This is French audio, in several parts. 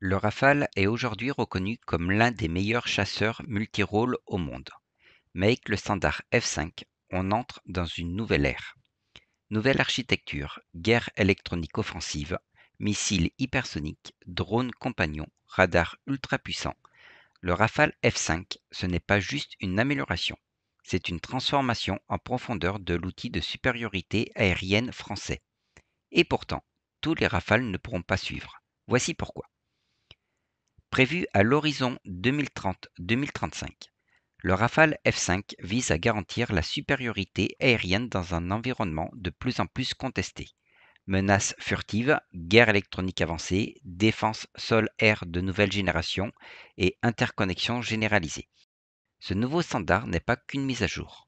Le Rafale est aujourd'hui reconnu comme l'un des meilleurs chasseurs multi-rôles au monde, mais avec le standard F5, on entre dans une nouvelle ère. Nouvelle architecture, guerre électronique offensive, missiles hypersoniques, drones compagnons, radars ultra puissants. Le Rafale F5, ce n'est pas juste une amélioration, c'est une transformation en profondeur de l'outil de supériorité aérienne français. Et pourtant, tous les Rafales ne pourront pas suivre. Voici pourquoi. Prévu à l'horizon 2030-2035, le Rafale F5 vise à garantir la supériorité aérienne dans un environnement de plus en plus contesté. Menaces furtives, guerre électronique avancée, défense sol-air de nouvelle génération et interconnexion généralisée. Ce nouveau standard n'est pas qu'une mise à jour.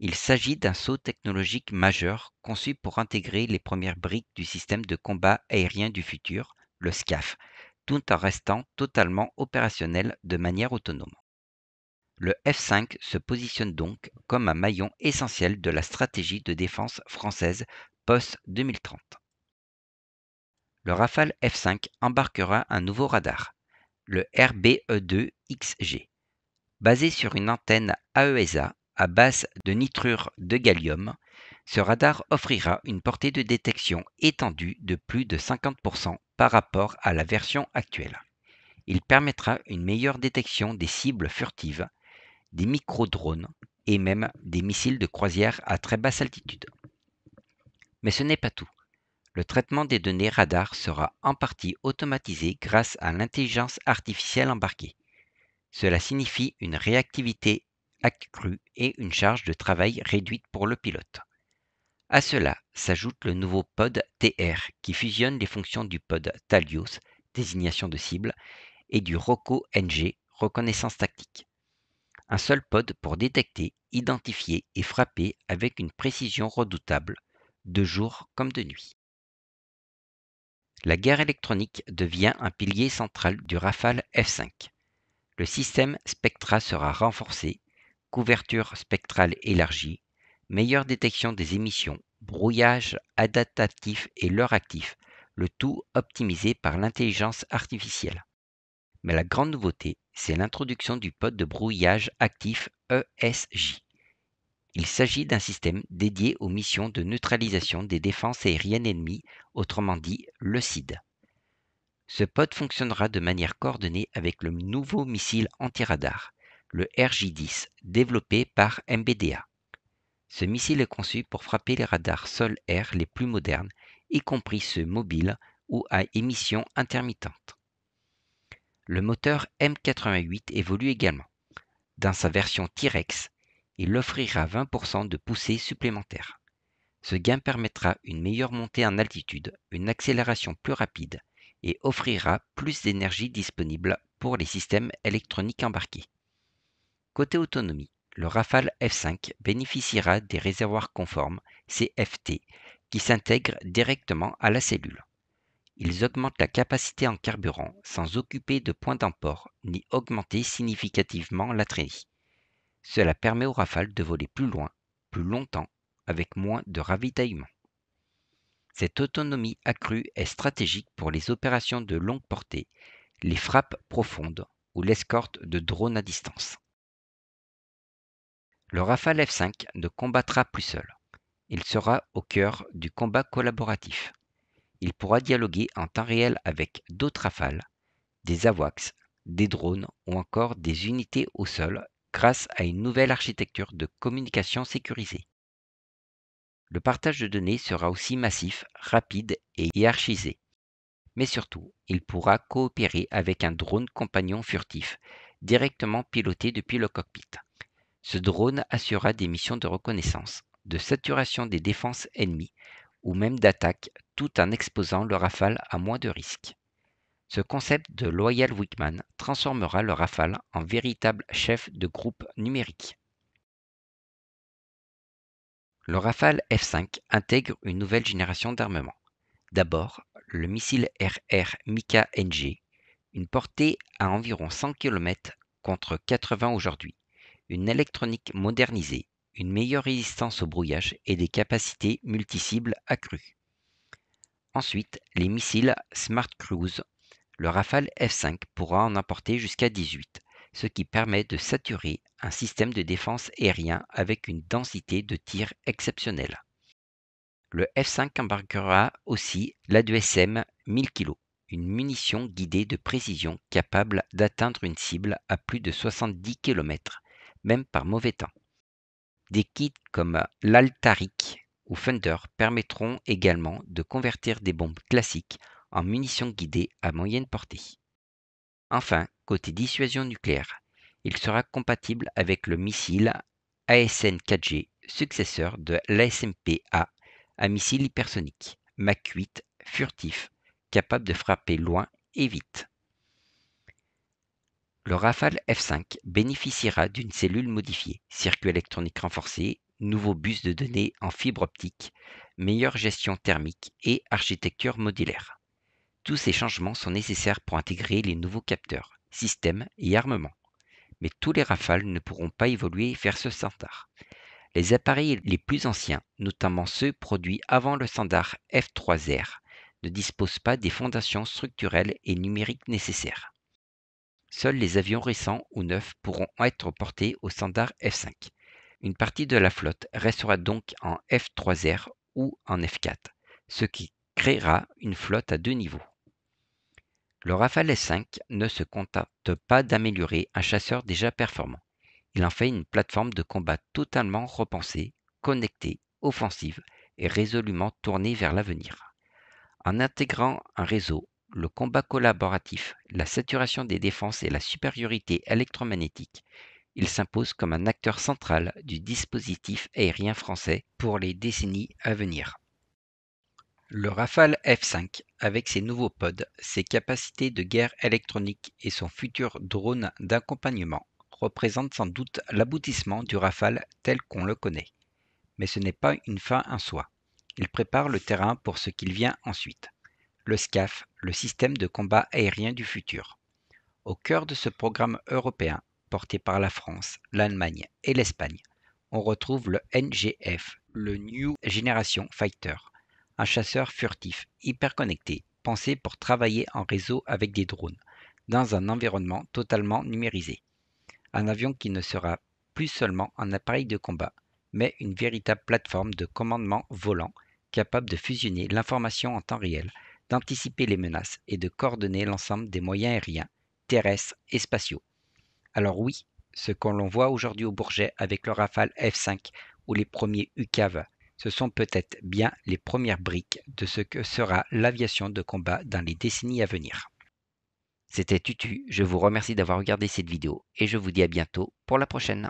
Il s'agit d'un saut technologique majeur conçu pour intégrer les premières briques du système de combat aérien du futur, le SCAF, tout en restant totalement opérationnel de manière autonome. Le F5 se positionne donc comme un maillon essentiel de la stratégie de défense française post-2030. Le Rafale F5 embarquera un nouveau radar, le RBE2XG, basé sur une antenne AESA e à base de nitrure de gallium, ce radar offrira une portée de détection étendue de plus de 50% par rapport à la version actuelle. Il permettra une meilleure détection des cibles furtives, des micro-drones et même des missiles de croisière à très basse altitude. Mais ce n'est pas tout. Le traitement des données radar sera en partie automatisé grâce à l'intelligence artificielle embarquée. Cela signifie une réactivité accrue et une charge de travail réduite pour le pilote. À cela s'ajoute le nouveau pod TR qui fusionne les fonctions du pod Talios, désignation de cible, et du ROCO NG, reconnaissance tactique. Un seul pod pour détecter, identifier et frapper avec une précision redoutable, de jour comme de nuit. La guerre électronique devient un pilier central du Rafale F5. Le système Spectra sera renforcé, couverture spectrale élargie, meilleure détection des émissions, brouillage adaptatif et leur actif, le tout optimisé par l'intelligence artificielle. Mais la grande nouveauté, c'est l'introduction du pod de brouillage actif ESJ. Il s'agit d'un système dédié aux missions de neutralisation des défenses aériennes ennemies, autrement dit le CID. Ce pod fonctionnera de manière coordonnée avec le nouveau missile anti-radar, le RJ-10, développé par MBDA. Ce missile est conçu pour frapper les radars sol-air les plus modernes, y compris ceux mobiles ou à émission intermittente. Le moteur M88 évolue également. Dans sa version T-Rex, il offrira 20% de poussée supplémentaire. Ce gain permettra une meilleure montée en altitude, une accélération plus rapide et offrira plus d'énergie disponible pour les systèmes électroniques embarqués. Côté autonomie, le Rafale F5 bénéficiera des réservoirs conformes CFT qui s'intègrent directement à la cellule. Ils augmentent la capacité en carburant sans occuper de point d'emport ni augmenter significativement la traînée. Cela permet au Rafale de voler plus loin, plus longtemps, avec moins de ravitaillement. Cette autonomie accrue est stratégique pour les opérations de longue portée, les frappes profondes ou l'escorte de drones à distance. Le Rafale F5 ne combattra plus seul. Il sera au cœur du combat collaboratif. Il pourra dialoguer en temps réel avec d'autres Rafales, des AWACS, des drones ou encore des unités au sol grâce à une nouvelle architecture de communication sécurisée. Le partage de données sera aussi massif, rapide et hiérarchisé. Mais surtout, il pourra coopérer avec un drone compagnon furtif, directement piloté depuis le cockpit. Ce drone assurera des missions de reconnaissance, de saturation des défenses ennemies ou même d'attaque tout en exposant le Rafale à moins de risques. Ce concept de Loyal Wickman transformera le Rafale en véritable chef de groupe numérique. Le Rafale F5 intègre une nouvelle génération d'armement. D'abord, le missile RR Mika NG, une portée à environ 100 km contre 80 aujourd'hui, une électronique modernisée, une meilleure résistance au brouillage et des capacités multi-cibles accrues. Ensuite, les missiles Smart Cruise. Le Rafale F5 pourra en emporter jusqu'à 18, ce qui permet de saturer un système de défense aérien avec une densité de tir exceptionnelle. Le F5 embarquera aussi la l'ADUSM 1000 kg, une munition guidée de précision capable d'atteindre une cible à plus de 70 km même par mauvais temps. Des kits comme l'Altaric ou Thunder permettront également de convertir des bombes classiques en munitions guidées à moyenne portée. Enfin, côté dissuasion nucléaire, il sera compatible avec le missile ASN-4G, successeur de l'ASMP-A, un missile hypersonique, mac 8, furtif, capable de frapper loin et vite. Le Rafale F5 bénéficiera d'une cellule modifiée, circuit électronique renforcé, nouveaux bus de données en fibre optique, meilleure gestion thermique et architecture modulaire. Tous ces changements sont nécessaires pour intégrer les nouveaux capteurs, systèmes et armements. Mais tous les Rafales ne pourront pas évoluer vers ce standard. Les appareils les plus anciens, notamment ceux produits avant le standard F3R, ne disposent pas des fondations structurelles et numériques nécessaires. Seuls les avions récents ou neufs pourront être portés au standard F5. Une partie de la flotte restera donc en F3R ou en F4, ce qui créera une flotte à deux niveaux. Le Rafale S5 ne se contente pas d'améliorer un chasseur déjà performant. Il en fait une plateforme de combat totalement repensée, connectée, offensive et résolument tournée vers l'avenir. En intégrant un réseau le combat collaboratif, la saturation des défenses et la supériorité électromagnétique, il s'impose comme un acteur central du dispositif aérien français pour les décennies à venir. Le Rafale F5, avec ses nouveaux pods, ses capacités de guerre électronique et son futur drone d'accompagnement, représente sans doute l'aboutissement du Rafale tel qu'on le connaît. Mais ce n'est pas une fin en soi. Il prépare le terrain pour ce qu'il vient ensuite le SCAF, le système de combat aérien du futur. Au cœur de ce programme européen, porté par la France, l'Allemagne et l'Espagne, on retrouve le NGF, le New Generation Fighter, un chasseur furtif, hyper connecté, pensé pour travailler en réseau avec des drones, dans un environnement totalement numérisé. Un avion qui ne sera plus seulement un appareil de combat, mais une véritable plateforme de commandement volant capable de fusionner l'information en temps réel d'anticiper les menaces et de coordonner l'ensemble des moyens aériens, terrestres et spatiaux. Alors oui, ce que l'on voit aujourd'hui au Bourget avec le Rafale F5 ou les premiers UCAV, ce sont peut-être bien les premières briques de ce que sera l'aviation de combat dans les décennies à venir. C'était Tutu, je vous remercie d'avoir regardé cette vidéo et je vous dis à bientôt pour la prochaine.